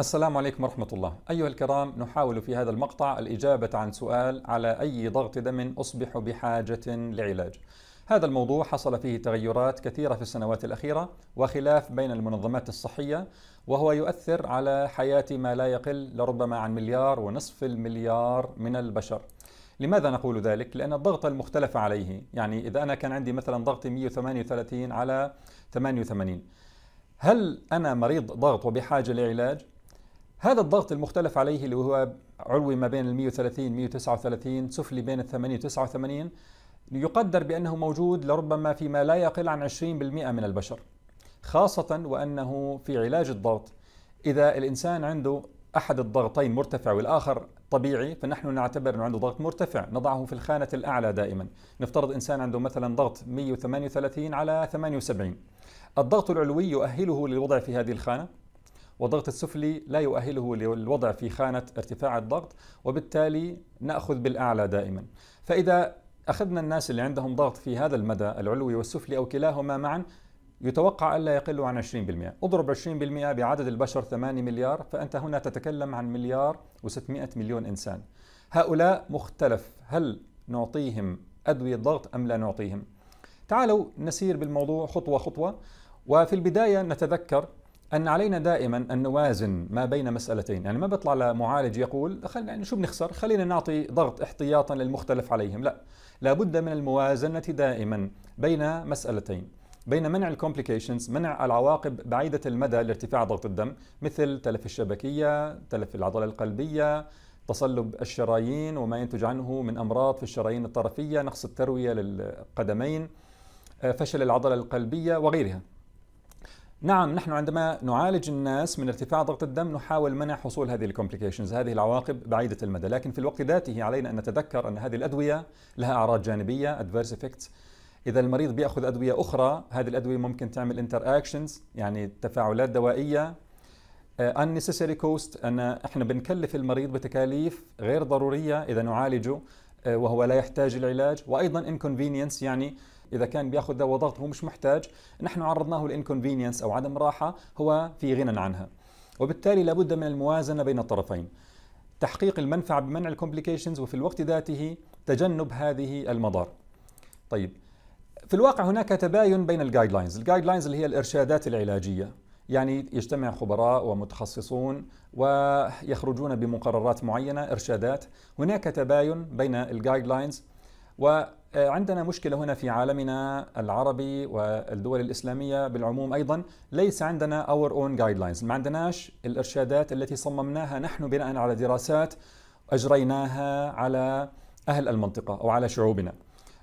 السلام عليكم ورحمة الله أيها الكرام نحاول في هذا المقطع الإجابة عن سؤال على أي ضغط دم أصبح بحاجة لعلاج هذا الموضوع حصل فيه تغيرات كثيرة في السنوات الأخيرة وخلاف بين المنظمات الصحية وهو يؤثر على حياة ما لا يقل لربما عن مليار ونصف المليار من البشر لماذا نقول ذلك؟ لأن الضغط المختلف عليه يعني إذا أنا كان عندي مثلا ضغطي 138 على 88 هل أنا مريض ضغط وبحاجة لعلاج؟ هذا الضغط المختلف عليه اللي هو علوي ما بين ال 130 139 سفلي بين ال 80 89 يقدر بأنه موجود لربما فيما لا يقل عن 20% من البشر خاصة وأنه في علاج الضغط إذا الإنسان عنده أحد الضغطين مرتفع والآخر طبيعي فنحن نعتبر أنه عنده ضغط مرتفع نضعه في الخانة الأعلى دائما نفترض إنسان عنده مثلا ضغط 138 على 78 الضغط العلوي يؤهله للوضع في هذه الخانة والضغط السفلي لا يؤهله للوضع في خانة ارتفاع الضغط وبالتالي نأخذ بالأعلى دائما فإذا أخذنا الناس اللي عندهم ضغط في هذا المدى العلوي والسفلي أو كلاهما معا يتوقع ألا يقل عن 20% اضرب 20% بعدد البشر 8 مليار فأنت هنا تتكلم عن مليار و600 مليون إنسان هؤلاء مختلف هل نعطيهم أدوية ضغط أم لا نعطيهم تعالوا نسير بالموضوع خطوة خطوة وفي البداية نتذكر ان علينا دائما ان نوازن ما بين مسالتين، يعني ما بيطلع لمعالج يقول خلينا يعني شو بنخسر؟ خلينا نعطي ضغط احتياطا للمختلف عليهم، لا، لابد من الموازنه دائما بين مسالتين، بين منع الكومبليكيشنز، منع العواقب بعيده المدى لارتفاع ضغط الدم، مثل تلف الشبكيه، تلف العضله القلبيه، تصلب الشرايين وما ينتج عنه من امراض في الشرايين الطرفيه، نقص الترويه للقدمين، آه، فشل العضله القلبيه وغيرها. نعم نحن عندما نعالج الناس من ارتفاع ضغط الدم نحاول منع حصول هذه الكومبليكيشنز هذه العواقب بعيدة المدى لكن في الوقت ذاته علينا أن نتذكر أن هذه الأدوية لها أعراض جانبية ادفيرس افكتس إذا المريض بيأخذ أدوية أخرى هذه الأدوية ممكن تعمل انتر اكشنز يعني تفاعلات دوائية آه، unnecessary cost أن احنا بنكلف المريض بتكاليف غير ضرورية إذا نعالجه آه، وهو لا يحتاج العلاج وأيضا inconvenience يعني اذا كان بياخذ دواء ضغط هو مش محتاج نحن عرضناه للانكونفينينس او عدم راحه هو في غنى عنها وبالتالي لابد من الموازنه بين الطرفين تحقيق المنفعه بمنع الكومبليكيشنز وفي الوقت ذاته تجنب هذه المضار طيب في الواقع هناك تباين بين الجايد لاينز الجايد لاينز اللي هي الارشادات العلاجيه يعني يجتمع خبراء ومتخصصون ويخرجون بمقررات معينه ارشادات هناك تباين بين الجايد لاينز وعندنا مشكلة هنا في عالمنا العربي والدول الإسلامية بالعموم أيضا ليس عندنا our own guidelines ما عندناش الإرشادات التي صممناها نحن بناء على دراسات أجريناها على أهل المنطقة أو على شعوبنا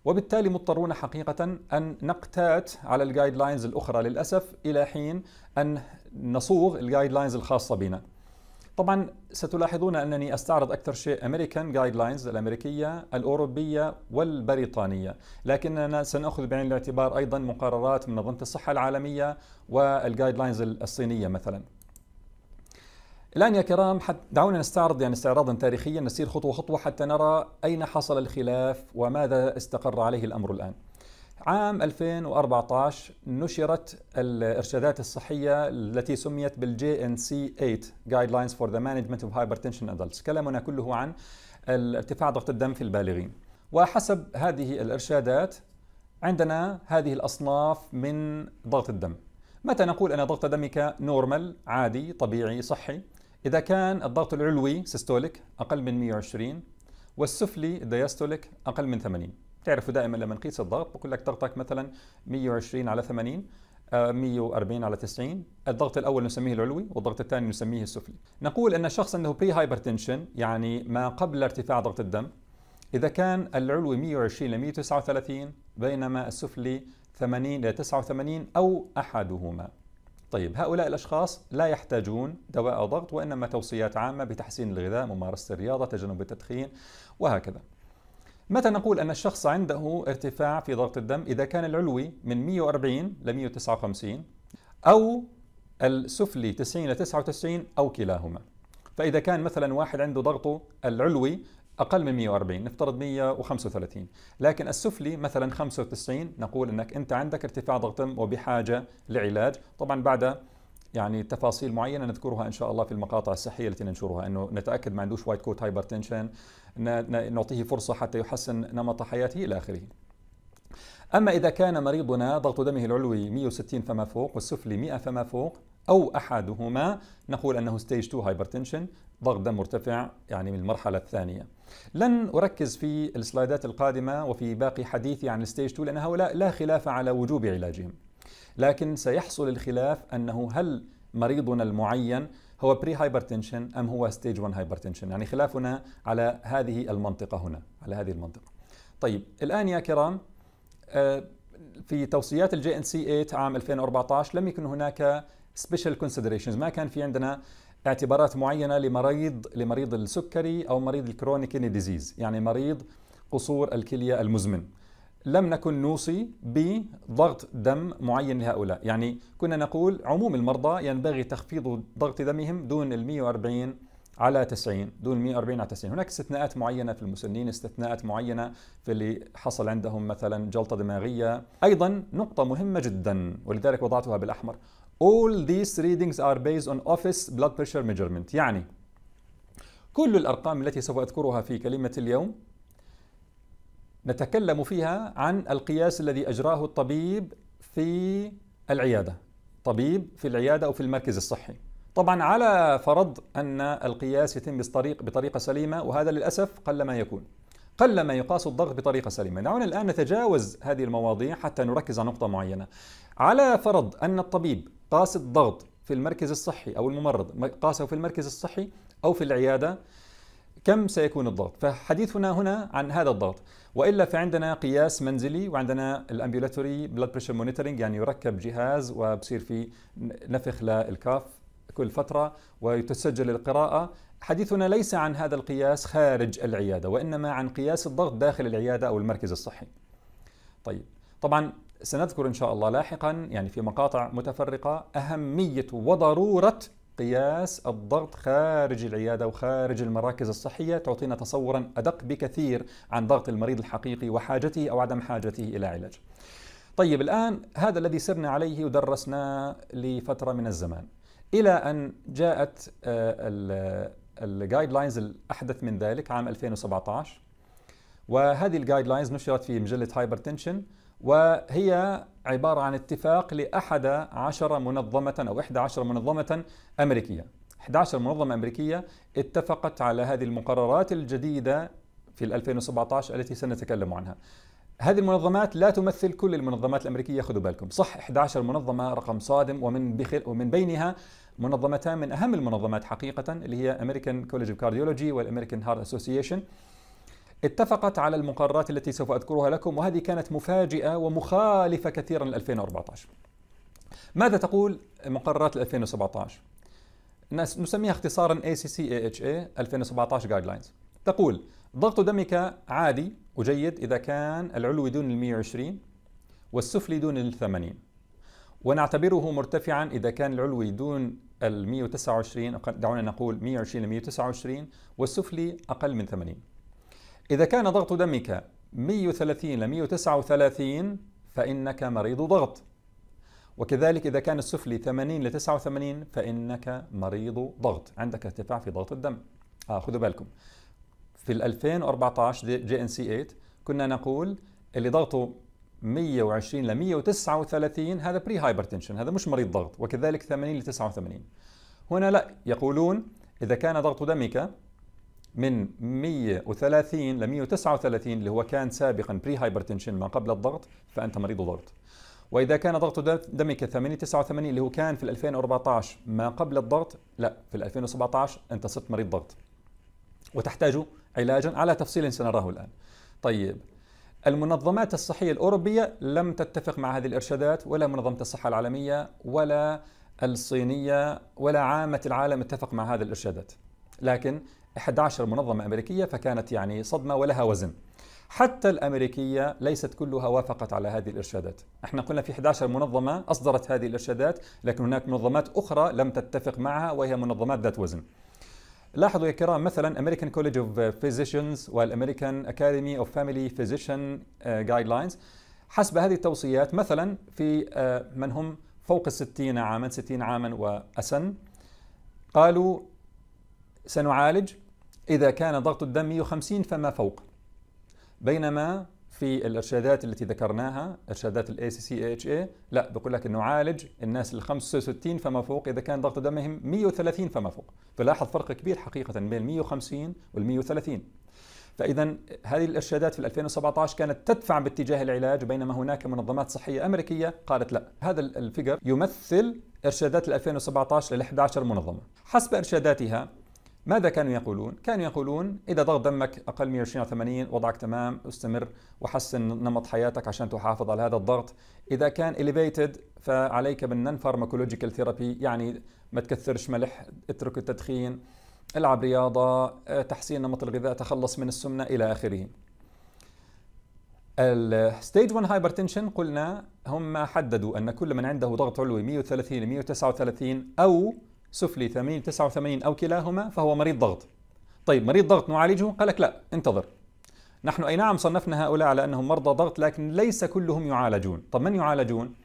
وبالتالي مضطرون حقيقة أن نقتات على الجايد لاينز الأخرى للأسف إلى حين أن نصوغ الجايد لاينز الخاصة بنا طبعا ستلاحظون انني استعرض اكثر شيء امريكان جايد لاينز الامريكيه الاوروبيه والبريطانيه، لكننا سناخذ بعين الاعتبار ايضا مقررات من منظمه الصحه العالميه والجايد لاينز الصينيه مثلا. الان يا كرام دعونا نستعرض يعني استعراضا تاريخيا نسير خطوه خطوه حتى نرى اين حصل الخلاف وماذا استقر عليه الامر الان. عام 2014 نشرت الارشادات الصحيه التي سميت بالجي ان سي 8 جايد لاينز فور ذا مانجمنت اوف هايبرتنشن ادلتس كلامنا كله عن ارتفاع ضغط الدم في البالغين وحسب هذه الارشادات عندنا هذه الاصناف من ضغط الدم متى نقول ان ضغط دمك نورمال عادي طبيعي صحي اذا كان الضغط العلوي سيستوليك اقل من 120 والسفلي الدياستوليك اقل من 80 تعرفوا دائما لما نقيس الضغط بقول لك ضغطك مثلا 120 على 80 140 آه، على 90 الضغط الاول نسميه العلوي والضغط الثاني نسميه السفلي نقول ان الشخص انه بري هايبرتنشن يعني ما قبل ارتفاع ضغط الدم اذا كان العلوي 120 ل 139 بينما السفلي 80 ل 89 او احدهما طيب هؤلاء الأشخاص لا يحتاجون دواء ضغط وإنما توصيات عامة بتحسين الغذاء ممارسة الرياضة تجنب التدخين وهكذا متى نقول أن الشخص عنده ارتفاع في ضغط الدم إذا كان العلوي من 140 ل 159 أو السفلي 90 ل 99 أو كلاهما فإذا كان مثلا واحد عنده ضغطه العلوي أقل من 140 نفترض 135 لكن السفلي مثلا 95 نقول أنك أنت عندك ارتفاع ضغط دم وبحاجة لعلاج طبعا بعد يعني تفاصيل معينه نذكرها ان شاء الله في المقاطع الصحيه التي ننشرها انه نتاكد ما عندوش وايت كوت هايبر تنشن نعطيه فرصه حتى يحسن نمط حياته الى اخره. اما اذا كان مريضنا ضغط دمه العلوي 160 فما فوق والسفلي 100 فما فوق او احدهما نقول انه ستيج 2 هايبرتنشن ضغط دم مرتفع يعني من المرحله الثانيه. لن اركز في السلايدات القادمه وفي باقي حديثي عن الستيج 2 لان هؤلاء لا خلاف على وجوب علاجهم. لكن سيحصل الخلاف انه هل مريضنا المعين هو بري هايبرتنشن ام هو ستيج 1 هايبرتنشن يعني خلافنا على هذه المنطقه هنا على هذه المنطقه طيب الان يا كرام آه، في توصيات الجي ان سي 8 عام 2014 لم يكن هناك سبيشال كونسيدريشنز ما كان في عندنا اعتبارات معينه لمريض لمريض السكري او مريض الكرونيك ديزيز يعني مريض قصور الكليه المزمن لم نكن نوصي بضغط دم معين لهؤلاء يعني كنا نقول عموم المرضى ينبغي تخفيض ضغط دمهم دون ال 140 على 90 دون 140 على 90 هناك استثناءات معينة في المسنين استثناءات معينة في اللي حصل عندهم مثلا جلطة دماغية أيضا نقطة مهمة جدا ولذلك وضعتها بالأحمر All these readings are based on office blood pressure measurement يعني كل الأرقام التي سوف أذكرها في كلمة اليوم نتكلم فيها عن القياس الذي أجراه الطبيب في العيادة طبيب في العيادة أو في المركز الصحي طبعا على فرض أن القياس يتم بطريق بطريقة سليمة وهذا للأسف قل ما يكون قل ما يقاس الضغط بطريقة سليمة دعونا نعم، الآن نتجاوز هذه المواضيع حتى نركز على نقطة معينة على فرض أن الطبيب قاس الضغط في المركز الصحي أو الممرض قاسه في المركز الصحي أو في العيادة كم سيكون الضغط فحديثنا هنا عن هذا الضغط والا فعندنا قياس منزلي وعندنا الامبيولاتوري بلاد بريشر مونيتورنج يعني يركب جهاز وبصير في نفخ للكاف كل فتره وتسجل القراءه حديثنا ليس عن هذا القياس خارج العياده وانما عن قياس الضغط داخل العياده او المركز الصحي طيب طبعا سنذكر ان شاء الله لاحقا يعني في مقاطع متفرقه اهميه وضروره قياس الضغط خارج العياده وخارج المراكز الصحيه تعطينا تصورا ادق بكثير عن ضغط المريض الحقيقي وحاجته او عدم حاجته الى علاج. طيب الان هذا الذي سرنا عليه ودرسناه لفتره من الزمان الى ان جاءت آه، الجايد لاينز الاحدث من ذلك عام 2017 وهذه الجايد لاينز نشرت في مجله هايبرتنشن وهي عبارة عن اتفاق لأحد عشر منظمة أو إحدى عشر منظمة أمريكية 11 منظمة أمريكية اتفقت على هذه المقررات الجديدة في 2017 التي سنتكلم عنها هذه المنظمات لا تمثل كل المنظمات الأمريكية خذوا بالكم صح 11 منظمة رقم صادم ومن, بخل ومن بينها منظمتان من أهم المنظمات حقيقة اللي هي American College of Cardiology والأمريكان هارت Association اتفقت على المقررات التي سوف أذكرها لكم وهذه كانت مفاجئة ومخالفة كثيرا ل 2014 ماذا تقول مقررات 2017 نسميها اختصارا ACCAHA 2017 Guidelines تقول ضغط دمك عادي وجيد إذا كان العلوي دون ال 120 والسفلي دون ال 80 ونعتبره مرتفعا إذا كان العلوي دون ال 129 دعونا نقول 120 ل 129 والسفلي أقل من 80 إذا كان ضغط دمك 130 ل 139 فإنك مريض ضغط وكذلك إذا كان السفلي 80 ل 89 فإنك مريض ضغط عندك ارتفاع في ضغط الدم آه خذوا بالكم في 2014 جي ان سي 8 كنا نقول اللي ضغطه 120 ل 139 هذا بري هايبرتنشن هذا مش مريض ضغط وكذلك 80 ل 89 هنا لا يقولون إذا كان ضغط دمك من 130 ل 139 اللي هو كان سابقا بري هايبرتنشن ما قبل الضغط فانت مريض ضغط واذا كان ضغط دمك 8 89 اللي هو كان في 2014 ما قبل الضغط لا في 2017 انت صرت مريض ضغط وتحتاج علاجا على تفصيل سنراه الان طيب المنظمات الصحيه الاوروبيه لم تتفق مع هذه الارشادات ولا منظمه الصحه العالميه ولا الصينيه ولا عامه العالم اتفق مع هذه الارشادات لكن 11 منظمة أمريكية فكانت يعني صدمة ولها وزن حتى الأمريكية ليست كلها وافقت على هذه الإرشادات احنا قلنا في 11 منظمة أصدرت هذه الإرشادات لكن هناك منظمات أخرى لم تتفق معها وهي منظمات ذات وزن لاحظوا يا كرام مثلا American College of Physicians والأمريكان Academy of Family Physician آه، Guidelines حسب هذه التوصيات مثلا في آه، من هم فوق الستين عاما ستين عاما وأسن قالوا سنعالج إذا كان ضغط الدم 150 فما فوق بينما في الارشادات التي ذكرناها ارشادات الـ ACCHA لا بقول لك انه عالج الناس الـ 65 فما فوق اذا كان ضغط دمهم 130 فما فوق فلاحظ فرق كبير حقيقه بين 150 وال 130 فاذا هذه الارشادات في 2017 كانت تدفع باتجاه العلاج بينما هناك منظمات صحيه امريكيه قالت لا هذا الفيجر يمثل ارشادات 2017 لل 11 منظمه حسب ارشاداتها ماذا كانوا يقولون؟ كانوا يقولون إذا ضغط دمك أقل 120 أو 80 وضعك تمام استمر وحسن نمط حياتك عشان تحافظ على هذا الضغط إذا كان elevated فعليك بالنن فارماكولوجيكال ثيرابي يعني ما تكثرش ملح اترك التدخين العب رياضة آه، تحسين نمط الغذاء تخلص من السمنة إلى آخره الـ stage 1 هايبرتنشن قلنا هم حددوا أن كل من عنده ضغط علوي 130 139 أو سفلي 80 89 أو كلاهما فهو مريض ضغط طيب مريض ضغط نعالجه قال لك لا انتظر نحن أي نعم صنفنا هؤلاء على أنهم مرضى ضغط لكن ليس كلهم يعالجون طب من يعالجون؟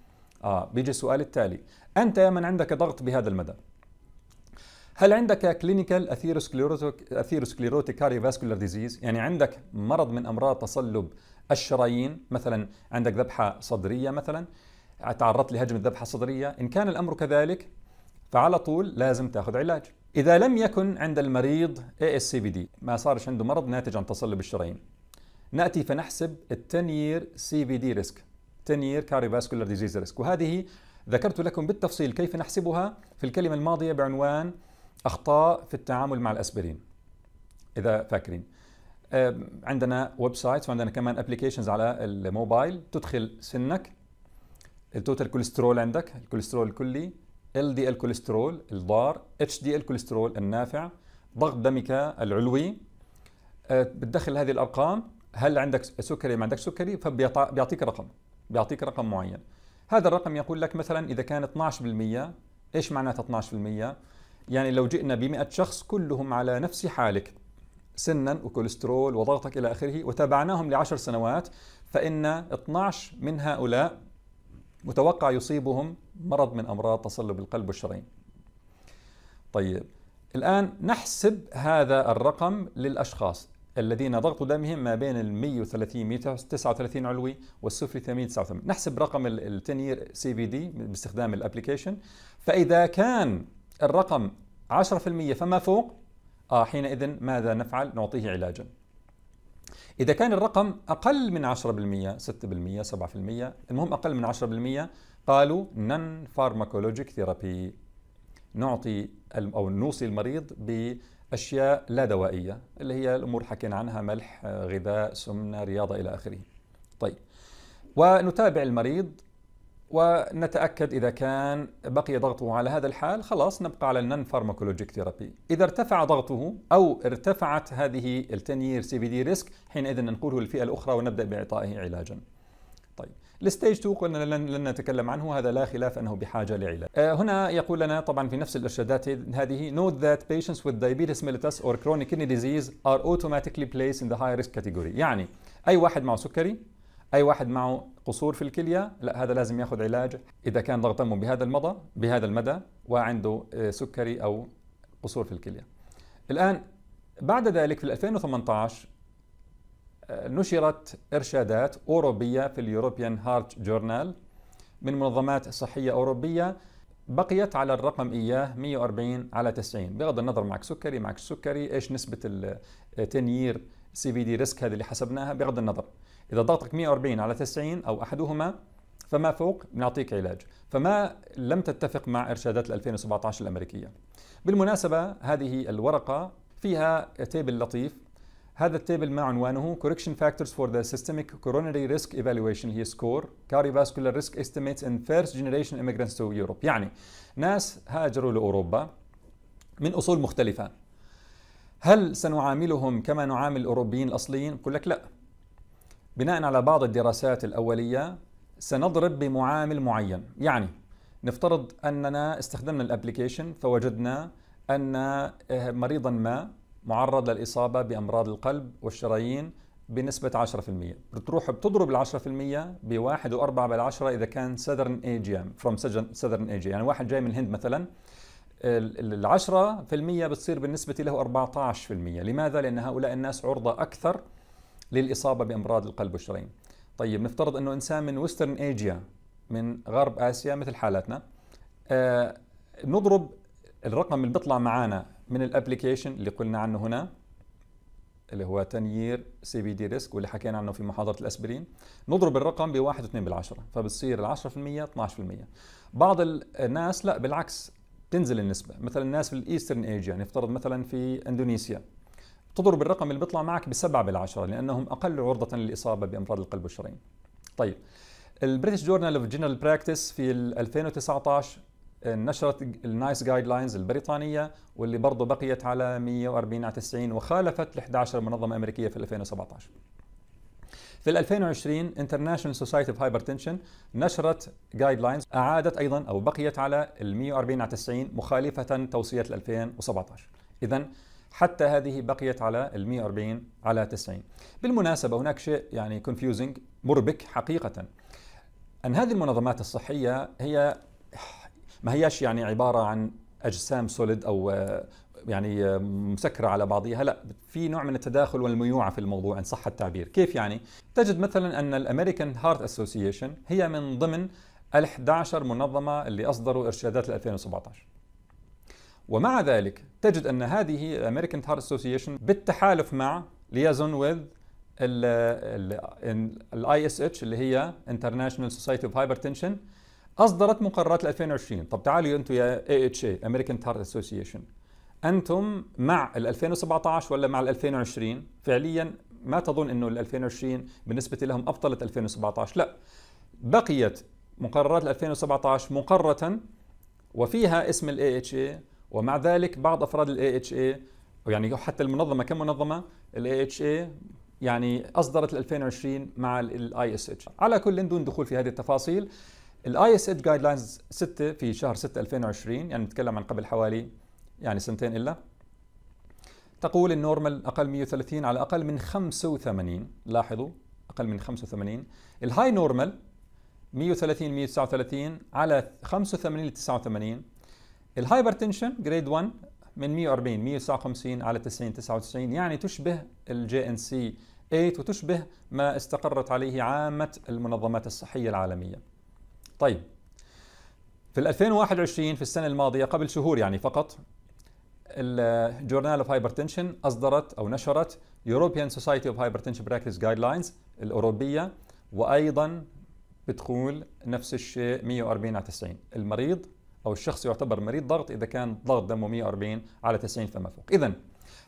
آه بيجي السؤال التالي أنت يا من عندك ضغط بهذا المدى هل عندك كلينيكال اثيروسكليروتيك اثيروسكليروتيك كاريوفاسكولار ديزيز يعني عندك مرض من امراض تصلب الشرايين مثلا عندك ذبحه صدريه مثلا تعرضت لهجمه ذبحه صدريه ان كان الامر كذلك فعلى طول لازم تاخذ علاج إذا لم يكن عند المريض ASCVD ما صارش عنده مرض ناتج عن تصلب الشرايين نأتي فنحسب التنير CVD risk تنير كاريفاسكولار ديزيز ريسك وهذه ذكرت لكم بالتفصيل كيف نحسبها في الكلمة الماضية بعنوان أخطاء في التعامل مع الأسبرين إذا فاكرين عندنا ويب سايتس وعندنا كمان ابلكيشنز على الموبايل تدخل سنك التوتال كوليسترول عندك الكوليسترول الكلي ال دي ال كوليسترول الضار اتش دي ال كوليسترول النافع ضغط دمك العلوي آه، بتدخل هذه الارقام هل عندك سكري ما عندك سكري فبيعطيك رقم بيعطيك رقم معين هذا الرقم يقول لك مثلا اذا كان 12% ايش معناته 12% يعني لو جئنا ب 100 شخص كلهم على نفس حالك سنا وكوليسترول وضغطك الى اخره وتابعناهم لعشر سنوات فان 12 من هؤلاء متوقع يصيبهم مرض من امراض تصلب القلب والشرايين. طيب الان نحسب هذا الرقم للاشخاص الذين ضغط دمهم ما بين ال 130 139 علوي والسفلي 889 نحسب رقم التنير سي في دي باستخدام الابلكيشن فاذا كان الرقم 10% فما فوق آه حينئذ ماذا نفعل؟ نعطيه علاجا إذا كان الرقم أقل من 10% 6% 7% المهم أقل من 10% قالوا نن فارماكولوجيك ثيرابي نعطي أو نوصي المريض بأشياء لا دوائية اللي هي الأمور حكينا عنها ملح غذاء سمنة رياضة إلى آخره طيب ونتابع المريض ونتاكد اذا كان بقي ضغطه على هذا الحال خلاص نبقى على النن فارماكولوجيك ثيرابي اذا ارتفع ضغطه او ارتفعت هذه ال سي بي دي ريسك حينئذ ننقله للفئه الاخرى ونبدا باعطائه علاجا طيب الستيج 2 قلنا لن, لن نتكلم عنه هذا لا خلاف انه بحاجه لعلاج. آه، هنا يقول لنا طبعا في نفس الارشادات هذه note that patients with diabetes mellitus or chronic kidney disease are automatically placed in the high risk category يعني اي واحد معه سكري اي واحد معه قصور في الكليه لا هذا لازم ياخذ علاج اذا كان ضغط دمه بهذا المدى بهذا المدى وعنده آه، سكري او قصور في الكليه الان بعد ذلك في 2018 آه، نشرت ارشادات اوروبيه في اليوروبيان هارت جورنال من منظمات صحيه اوروبيه بقيت على الرقم اياه 140 على 90 بغض النظر معك سكري معك سكري ايش نسبه التنيير آه، سي في دي ريسك هذه اللي حسبناها بغض النظر إذا ضغطك 140 على 90 أو أحدهما فما فوق بنعطيك علاج فما لم تتفق مع إرشادات 2017 الأمريكية بالمناسبة هذه الورقة فيها تيبل لطيف هذا التيبل ما عنوانه Correction Factors for the Systemic Coronary Risk Evaluation هي سكور Cardiovascular Risk Estimates in First Generation Immigrants to Europe يعني ناس هاجروا لأوروبا من أصول مختلفة هل سنعاملهم كما نعامل الأوروبيين الأصليين؟ بقول لك لا بناء على بعض الدراسات الأولية سنضرب بمعامل معين يعني نفترض أننا استخدمنا الابليكيشن فوجدنا أن آه، مريضا ما معرض للإصابة بأمراض القلب والشرايين بنسبة 10% بتروح بتضرب ال 10% ب 1.4 بالعشرة إذا كان سذرن ايجيام فروم سذرن ايجيا يعني واحد جاي من الهند مثلا ال 10% بتصير بالنسبة له 14% لماذا؟ لأن هؤلاء الناس عرضة أكثر للاصابه بامراض القلب والشرايين. طيب نفترض انه انسان من وسترن ايجيا من غرب اسيا مثل حالاتنا آه نضرب الرقم اللي بيطلع معانا من الابلكيشن اللي قلنا عنه هنا اللي هو تنيير سي بي دي ريسك واللي حكينا عنه في محاضره الاسبرين نضرب الرقم ب 1 2 بالعشره فبتصير ال 10% 12% بعض الناس لا بالعكس تنزل النسبه مثلا الناس في الايسترن ايجيا نفترض مثلا في اندونيسيا تضرب الرقم اللي بيطلع معك بسبعة بالعشرة لأنهم أقل عرضة للإصابة بأمراض القلب والشرايين طيب البريتش جورنال اوف جنرال براكتس في 2019 نشرت النايس جايد لاينز البريطانيه واللي برضه بقيت على 140 على 90 وخالفت ال 11 منظمه امريكيه في 2017. في 2020 انترناشونال سوسايتي اوف هايبرتنشن نشرت جايد لاينز اعادت ايضا او بقيت على ال 140 على 90 مخالفه توصيه 2017. اذا حتى هذه بقيت على ال 140 على 90 بالمناسبة هناك شيء يعني كونفيوزنج مربك حقيقة أن هذه المنظمات الصحية هي ما هياش يعني عبارة عن أجسام سوليد أو آه، يعني آه، مسكرة على بعضها لا في نوع من التداخل والميوعة في الموضوع إن صح التعبير كيف يعني؟ تجد مثلا أن الأمريكان هارت أسوسيشن هي من ضمن ال 11 منظمة اللي أصدروا إرشادات 2017 ومع ذلك تجد ان هذه الامريكان هارت اسوسيشن بالتحالف مع liaison وذ الاي اس اتش اللي هي انترناشونال سوسايتي اوف هايبرتنشن اصدرت مقررات 2020 طب تعالوا انتم يا اي اتش اي امريكان هارت اسوسيشن انتم مع ال 2017 ولا مع ال 2020 فعليا ما تظن انه ال 2020 بالنسبه لهم ابطلت 2017 لا بقيت مقررات 2017 مقرة وفيها اسم الاي اتش اي ومع ذلك بعض افراد الاي اتش اي يعني حتى المنظمه كمنظمه الاي اتش اي يعني اصدرت 2020 مع الاي اس اتش على كل دون دخول في هذه التفاصيل الاي اس اتش جايد لاينز 6 في شهر 6 2020 يعني نتكلم عن قبل حوالي يعني سنتين الا تقول النورمال اقل 130 على اقل من 85 لاحظوا اقل من 85 الهاي نورمال 130 139 على 85 ل 89 الهايبرتنشن جريد 1 من 140 159 على 90 99 يعني تشبه الجي ان سي 8 وتشبه ما استقرت عليه عامة المنظمات الصحية العالمية. طيب في 2021 في السنة الماضية قبل شهور يعني فقط الجورنال اوف هايبرتنشن اصدرت او نشرت سوسايتي اوف هايبرتنشن براكتس جايد لاينز الاوروبية وايضا بتقول نفس الشيء 140 على 90 المريض أو الشخص يعتبر مريض ضغط إذا كان ضغط دمه 140 على 90 فما فوق إذا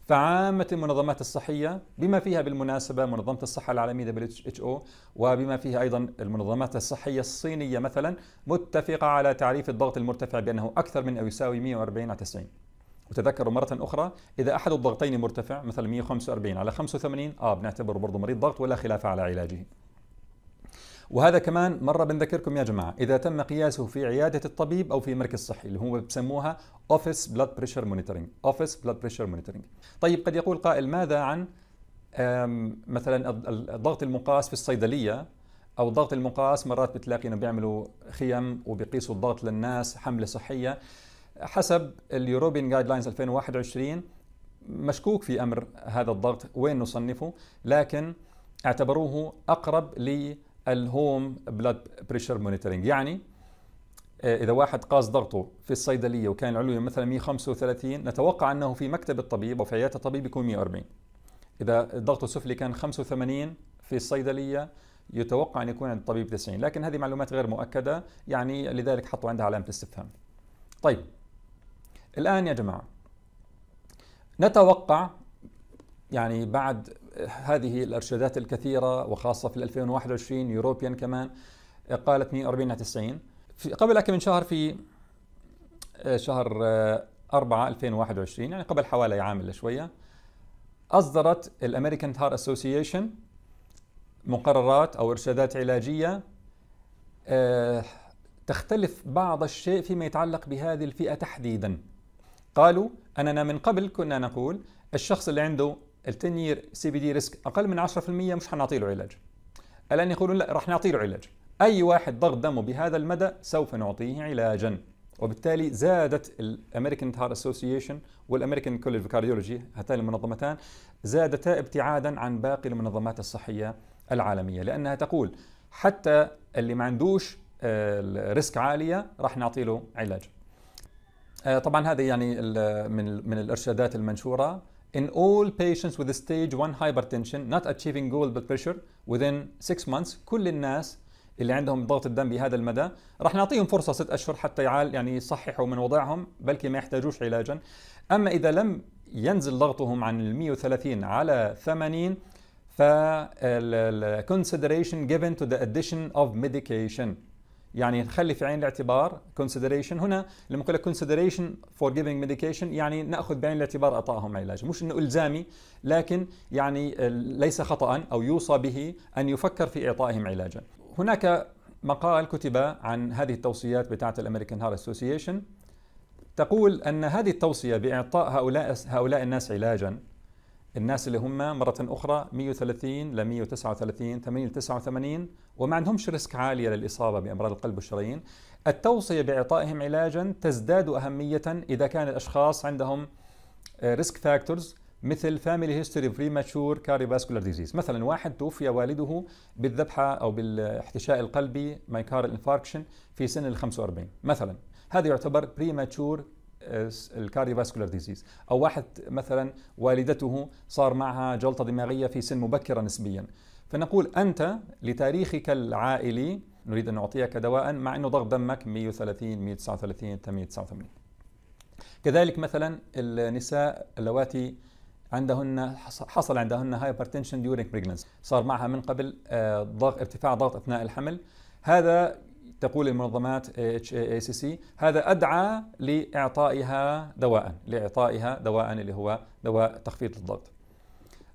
فعامة المنظمات الصحية بما فيها بالمناسبة منظمة الصحة العالمية WHO وبما فيها أيضا المنظمات الصحية الصينية مثلا متفقة على تعريف الضغط المرتفع بأنه أكثر من أو يساوي 140 على 90 وتذكروا مرة أخرى إذا أحد الضغطين مرتفع مثلا 145 على 85 آه بنعتبره برضه مريض ضغط ولا خلاف على علاجه وهذا كمان مرة بنذكركم يا جماعة إذا تم قياسه في عيادة الطبيب أو في مركز صحي اللي هو بسموها Office Blood Pressure Monitoring Office Blood Pressure Monitoring طيب قد يقول قائل ماذا عن مثلا الضغط المقاس في الصيدلية او الضغط المقاس مرات بتلاقي انه بيعملوا خيم وبيقيسوا الضغط للناس حمله صحيه حسب اليوروبيان جايد لاينز 2021 مشكوك في امر هذا الضغط وين نصنفه لكن اعتبروه اقرب ل الهوم بلاد بريشر مونيتورنج يعني آه، اذا واحد قاس ضغطه في الصيدليه وكان العلوي مثلا 135 نتوقع انه في مكتب الطبيب او في عياده الطبيب يكون 140 اذا ضغطه السفلي كان 85 في الصيدليه يتوقع ان يكون عند الطبيب 90 لكن هذه معلومات غير مؤكده يعني لذلك حطوا عندها علامه استفهام طيب الان يا جماعه نتوقع يعني بعد هذه الارشادات الكثيره وخاصه في 2021 يوروبيان كمان قالت 140 90 قبل كم من شهر في آه، شهر 4 آه، 2021 يعني قبل حوالي عام الا شويه اصدرت الامريكان هار اسوسيشن مقررات او ارشادات علاجيه آه، تختلف بعض الشيء فيما يتعلق بهذه الفئه تحديدا قالوا اننا من قبل كنا نقول الشخص اللي عنده ال10 يير سي بي دي ريسك اقل من 10% مش حنعطي له علاج الان يقولون لا راح نعطي له علاج اي واحد ضغط دمه بهذا المدى سوف نعطيه علاجا وبالتالي زادت الامريكان هار اسوسيشن والامريكان كولج اوف كارديولوجي هاتان المنظمتان زادتا ابتعادا عن باقي المنظمات الصحيه العالميه لانها تقول حتى اللي ما عندوش ريسك آه، عاليه راح نعطي له علاج آه، طبعا هذا يعني من من الارشادات المنشوره in all patients with stage 1 hypertension not achieving goal blood pressure within 6 months كل الناس اللي عندهم ضغط الدم بهذا المدى راح نعطيهم فرصه 6 اشهر حتى يعال يعني يصححوا من وضعهم بلكي ما يحتاجوش علاجا اما اذا لم ينزل ضغطهم عن ال 130 على 80 ف consideration given to the addition of medication يعني نخلي في عين الاعتبار consideration هنا لما اقول لك consideration for giving medication يعني ناخذ بعين الاعتبار اعطائهم علاج مش انه الزامي لكن يعني ليس خطا او يوصى به ان يفكر في اعطائهم علاجا هناك مقال كتب عن هذه التوصيات بتاعه الامريكان هار اسوسيشن تقول ان هذه التوصيه باعطاء هؤلاء هؤلاء الناس علاجا الناس اللي هم مرة أخرى 130 ل 139 80 89 وما عندهمش ريسك عالية للإصابة بأمراض القلب والشرايين التوصية بإعطائهم علاجا تزداد أهمية إذا كان الأشخاص عندهم آه، ريسك فاكتورز مثل فاميلي هيستوري بريماتشور فاسكولار ديزيز مثلا واحد توفي والده بالذبحة أو بالاحتشاء القلبي مايكار الانفاركشن في سن ال 45 مثلا هذا يعتبر بريماتشور الكارديوفاسكولار ديزيز او واحد مثلا والدته صار معها جلطه دماغيه في سن مبكره نسبيا فنقول انت لتاريخك العائلي نريد ان نعطيك دواء مع انه ضغط دمك 130 139 189 كذلك مثلا النساء اللواتي عندهن حصل عندهن هايبرتنشن ديورينج بريجننس صار معها من قبل آه، ضغط ارتفاع ضغط اثناء الحمل هذا تقول المنظمات HACC هذا أدعى لإعطائها دواء لإعطائها دواء اللي هو دواء تخفيض الضغط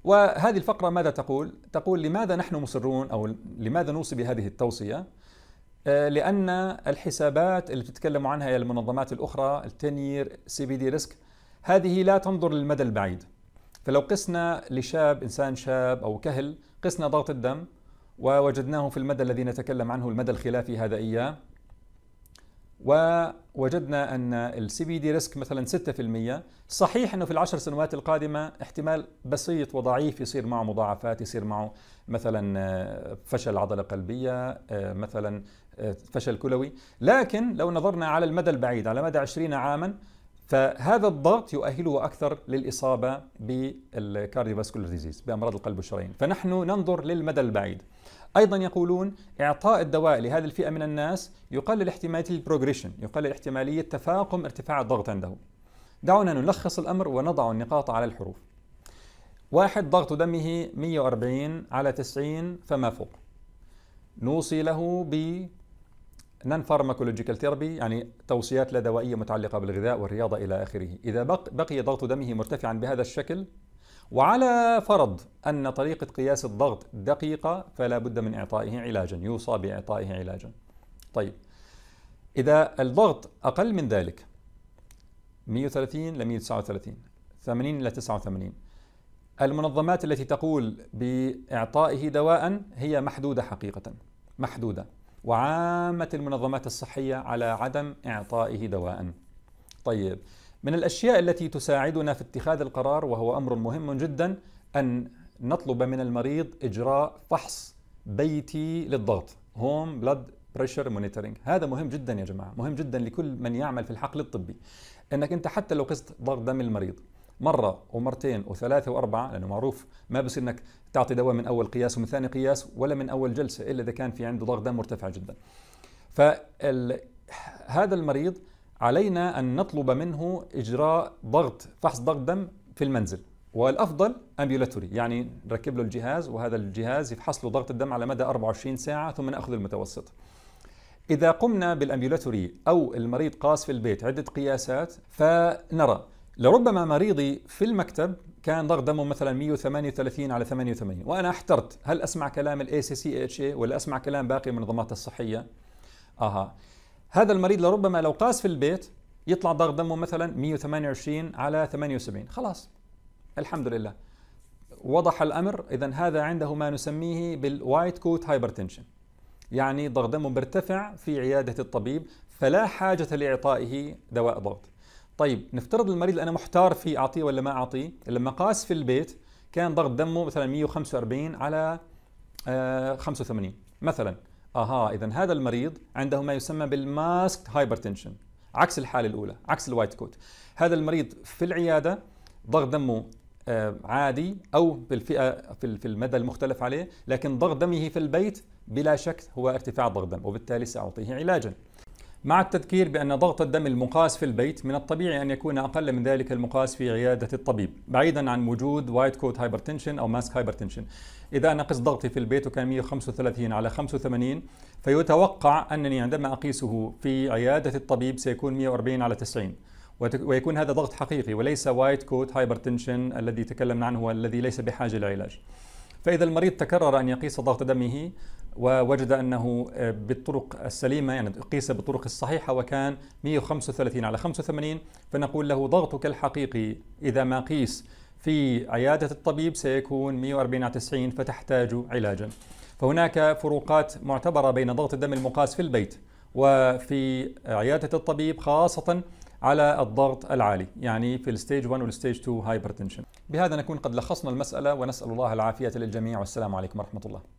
وهذه الفقرة ماذا تقول؟ تقول لماذا نحن مصرون أو لماذا نوصي بهذه التوصية؟ آه، لأن الحسابات اللي تتكلم عنها المنظمات الأخرى التنير سي بي دي ريسك هذه لا تنظر للمدى البعيد فلو قسنا لشاب إنسان شاب أو كهل قسنا ضغط الدم ووجدناه في المدى الذي نتكلم عنه المدى الخلافي هذا إياه ووجدنا أن السي بي دي ريسك مثلا 6% صحيح أنه في العشر سنوات القادمة احتمال بسيط وضعيف يصير معه مضاعفات يصير معه مثلا آه، فشل عضلة قلبية آه، مثلا آه، فشل كلوي لكن لو نظرنا على المدى البعيد على مدى 20 عاما فهذا الضغط يؤهله اكثر للاصابه بالكارديوفاسكولار ديزيز بامراض القلب والشرايين فنحن ننظر للمدى البعيد ايضا يقولون اعطاء الدواء لهذه الفئه من الناس يقلل احتماليه البروجريشن يقلل احتماليه تفاقم ارتفاع الضغط عندهم دعونا نلخص الامر ونضع النقاط على الحروف واحد ضغط دمه 140 على 90 فما فوق نوصي له ب نان فارماكولوجيكال ثيرابي يعني توصيات لا دوائيه متعلقه بالغذاء والرياضه الى اخره اذا بقي ضغط دمه مرتفعا بهذا الشكل وعلى فرض ان طريقه قياس الضغط دقيقه فلا بد من اعطائه علاجا يوصى باعطائه علاجا طيب اذا الضغط اقل من ذلك 130 ل 139 80 ل 89 المنظمات التي تقول باعطائه دواء هي محدوده حقيقه محدوده وعامة المنظمات الصحية على عدم إعطائه دواء. طيب، من الأشياء التي تساعدنا في اتخاذ القرار وهو أمر مهم جدا أن نطلب من المريض إجراء فحص بيتي للضغط، هوم بلد بريشر مونيتورنج، هذا مهم جدا يا جماعة، مهم جدا لكل من يعمل في الحقل الطبي. أنك أنت حتى لو قست ضغط دم المريض مره ومرتين وثلاثه واربعه لانه معروف ما بصير انك تعطي دواء من اول قياس ومن ثاني قياس ولا من اول جلسه الا اذا كان في عنده ضغط دم مرتفع جدا. فهذا المريض علينا ان نطلب منه اجراء ضغط فحص ضغط دم في المنزل والافضل امبيولاتوري يعني نركب له الجهاز وهذا الجهاز يفحص له ضغط الدم على مدى 24 ساعه ثم ناخذ المتوسط. إذا قمنا بالأمبيولاتوري أو المريض قاس في البيت عدة قياسات فنرى لربما مريضي في المكتب كان ضغط دمه مثلا 138 على 88 وانا احترت هل اسمع كلام الاي سي سي اتش اي ولا اسمع كلام باقي المنظمات الصحيه اها هذا المريض لربما لو قاس في البيت يطلع ضغط دمه مثلا 128 على 78 خلاص الحمد لله وضح الامر اذا هذا عنده ما نسميه بالوايت كوت هايبرتنشن يعني ضغط دمه مرتفع في عياده الطبيب فلا حاجه لاعطائه دواء ضغط طيب نفترض المريض اللي انا محتار فيه اعطيه ولا ما اعطيه المقاس في البيت كان ضغط دمه مثلا 145 على 85 آه، مثلا اها اذا هذا المريض عنده ما يسمى بالماسكت هايبرتنشن عكس الحاله الاولى عكس الوايت كوت هذا المريض في العياده ضغط دمه آه، عادي او بالفئه في المدى المختلف عليه لكن ضغط دمه في البيت بلا شك هو ارتفاع ضغط دم وبالتالي ساعطيه علاجا مع التذكير بأن ضغط الدم المقاس في البيت من الطبيعي أن يكون أقل من ذلك المقاس في عيادة الطبيب بعيدا عن وجود وايت كوت هايبرتنشن أو ماسك هايبرتنشن إذا أنا ضغطي في البيت وكان 135 على 85 فيتوقع أنني عندما أقيسه في عيادة الطبيب سيكون 140 على 90 ويكون هذا ضغط حقيقي وليس وايت كوت هايبرتنشن الذي تكلمنا عنه والذي ليس بحاجة لعلاج فإذا المريض تكرر أن يقيس ضغط دمه ووجد انه آه، بالطرق السليمه يعني قيس بالطرق الصحيحه وكان 135 على 85 فنقول له ضغطك الحقيقي اذا ما قيس في عياده الطبيب سيكون 140 على 90 فتحتاج علاجا. فهناك فروقات معتبره بين ضغط الدم المقاس في البيت وفي عياده الطبيب خاصه على الضغط العالي يعني في الستيج 1 والستيج 2 هايبرتنشن بهذا نكون قد لخصنا المسألة ونسأل الله العافية للجميع والسلام عليكم ورحمة الله